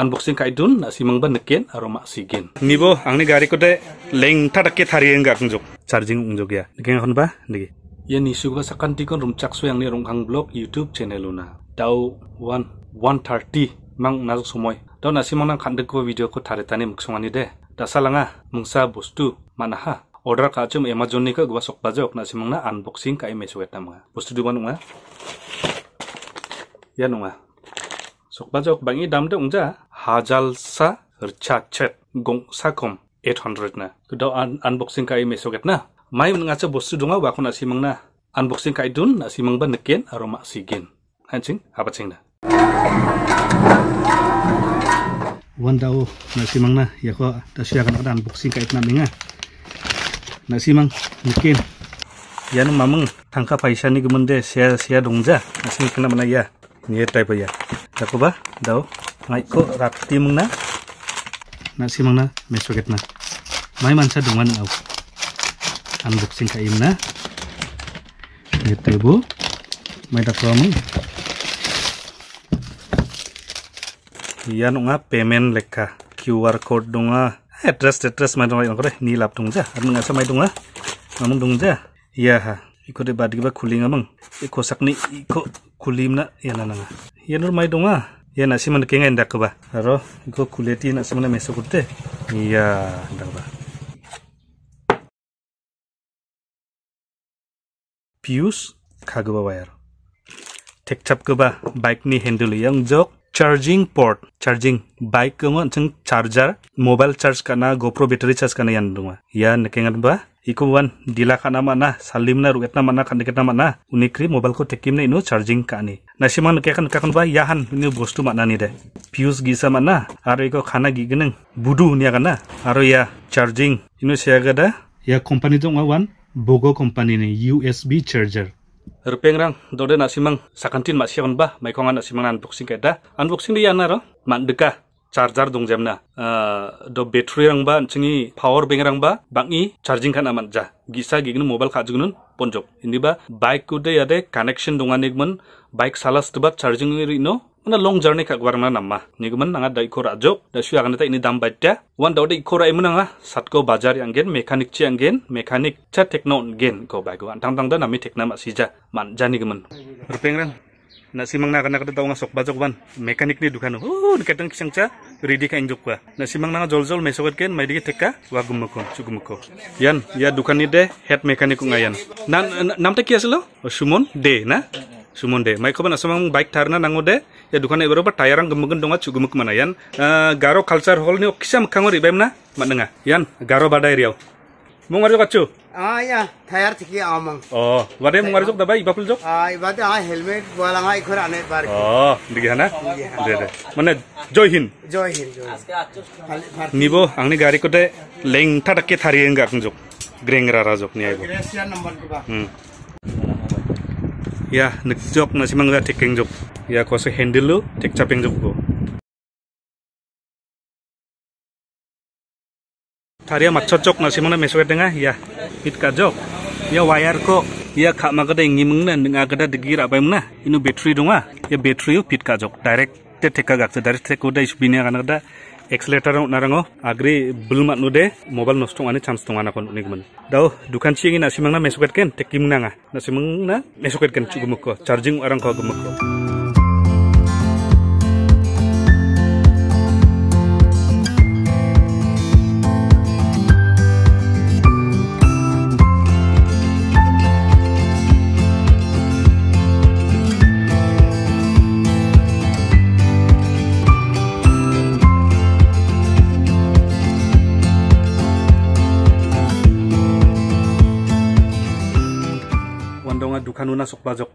unboxing kai dun nasi mang ban nekien aroma sigin nibo angni gari ko de leng tadakke tharieng ga kunjuk charging unjuk ya nikeng hon ba niki ye ni su ba sakan ti kon cak su yang ni kang blog youtube channel una tau 1 130 mang nasuk somoy tau nasi mang nang khandek ko video ko thare tani muksungani de dasalanga mungsa bostu ha? order ka chum amazon ni ka gwa sokpa jok nasi mang na unboxing kai mesu etamnga bostu duban unga ya nunga Sok jok bangi dam de ungja hajalsa rchachet gong sakom 800 na kedo unboxing kai mesoket na mai mengaca bosu dunga wakon simang na unboxing kai dun simang ban neken aroma sigin hancing apa cing na wandau nasimang na yako sia kan unboxing kai na minga nasimang neken ya nu mamang tangka paisa ni gemende sia sia dongja nasimang kena mana ya ni type ya ba, dau ngaiko rakti mengna nasi mengna mesoket na mai mansa dongan au unboxing ka imna gitu mai dakramu iyan nga payment lekka QR code donga eh, address address mai donga ngore ni lap dongja ar anu menga may donga namun dongja iya ha iko de badik ba kulinga mang iko sakni iko kulimna yana nanga yanur mai donga ya nasi mana kenga indak ba aro, go kuleti na semana meso kurte iya ndak bah pius kagba ya. tek chap ke bah bike ni handle yang jok charging port charging bike ke mon charger mobile charge karena gopro battery charge kana yan iya, ya nekengat bah iku wan dila ka nama na salim na ruwet nama na kandikit nama na unikri mobile ko tekim na ino charging ka ni na si kan kakan ba yahan ini bostu mana ni de pius gisa mana aro iko kana gigeneng budu ni kana? aro ya charging ino siya gada ya company tu nga wan bogo company ni USB charger Rupeng rang, dode nasi mang, sakantin masih akan bah, maikongan nasi mang unboxing kaya dah. Unboxing dia nara, mandeka charger dong jamna ah, do battery rang ba chingi power bank rang ba bangi charging kan aman ja gisa gignu mobile khajugnun ponjok ba? bike ku de yade connection dong man bike salas tuba charging no, mana long journey kak warna nama nigman nanga da ikora jok da syu agna ta ini dam One wan da ikora imun nanga satko bazar yang gen mekanik chi yang gen mekanik cha tekno gen ko ba tang antang tang da nami tekna ma sija man jani gman rupeng rang na simang nakanak da nga sok bajok ban mekanik ni dukan oh dikatan kisang cha ready ka injok ba na simang nanga jol jol mesokat ken mai dikit teka wa gumko sugumko yan ya dukan ni de head mekanik ngayan nan namta ya ki aslo sumon de na sumon de mai koban asamang bike tharna nango de ya dukan ebaro ba tayarang gumgen donga sugumuk mana yan ah, garo culture hall ni okisam kangori bemna manenga yan garo badai riau মঙাৰ যোগ আছো নিব আনি গাড়ীতে লেংথা তাকে থাৰি আংগাক গ্ৰেংৰা ৰাজক নি আহিব ইয়া নিজক নাচিমাং ঠিক কেংযোগ ইয়াক কৈছে হেণ্ডেলো ঠিক চাপিং যোগ taria mat cocok nasi mana mesuwe dengah iya. ya mit kajok ya wire kok ya kak maka deh ingin mengenai dengan agak ada digir apa yang ini battery dong ah ya battery yuk pit kajok direct teh teka gak direct teh udah isbinya kan akan ada accelerator orang narango agri belum mat nude mobile nostrum ane chance tong anak untuk nikmat dao dukan sih ingin nasi mengenai mesuwe kan teki mengenai ah. nasi mengenai mesuwe kan cukup charging orang kau gemuk kok hanuna sok bajok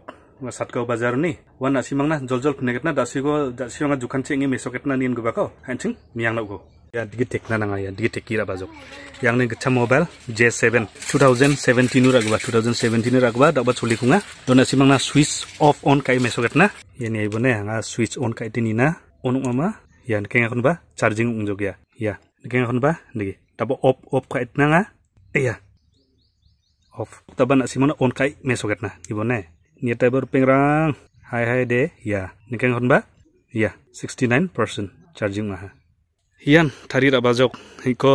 satkau bazar ni wana simangna joljol phuneketna dasigo jasiyonga jukan chengi mesoketna nien gubako hancing miyang naugo ya digi tekna nanga ya digi kira bajok yang ni gcha mobile J7 2017 ur agba 2017 ur agba Da chuli khunga dona simangna switch off on kai mesoketna yeni ya, aibone anga switch on kai tinina onung mama ya kenga kunba charging ungjog ya ya kenga kunba digi daba off off kai nanga iya eh, off na simon on kai mesoket na gibone nia taibar pengrang hai hai de ya nikang hon ba ya 69% charging maha hian thari ra bajok hiko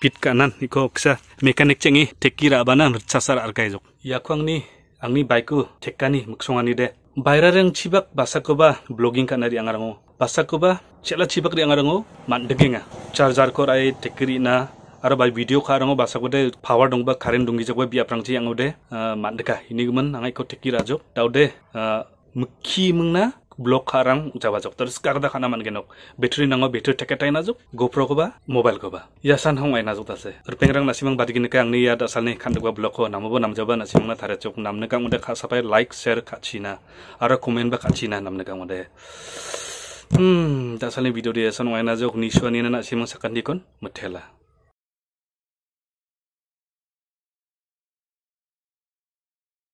pit kanan hiko ksa mechanic chengi teki ra bana chasar arkai jok ya khwang ni angni bike ku thekani ni de baira reng chibak basakoba blogging kanari angarango basakoba chela chibak ri angarango mandeginga. charger ko rai tekri na आरो बाय भिडिअ खा आङो बासाखौ दे पावार दं बा कारेन्ट दं जेखौ बियाफ्रांसि आङो दे मान्देखा हिनिगोमोन आङै खथेखि राजु दाउ दे मुखि मोंना ब्लक खा रां जाबा जक तरस कारदा खाना मान गेनक बेटरी नङो बेटरी थाके थाय नाजुक गोफ्रो गोबा मोबाइल गोबा यासान हं आइ नाजुक तासे रपें रां नासि मंग बादिगिन का आंनि या दासालनि खान्दगा ब्लक हो नामबो नामजाबा नासि मंग थारे चोक नामने का मुदे खा सापाय लाइक शेयर खाचिना आरो कमेन्ट बा खाचिना नामने का मुदे हम दासालनि भिदिअ दे यासान आइ नाजुक निसवानि ना नासि मंग सकान दिखोन मथेला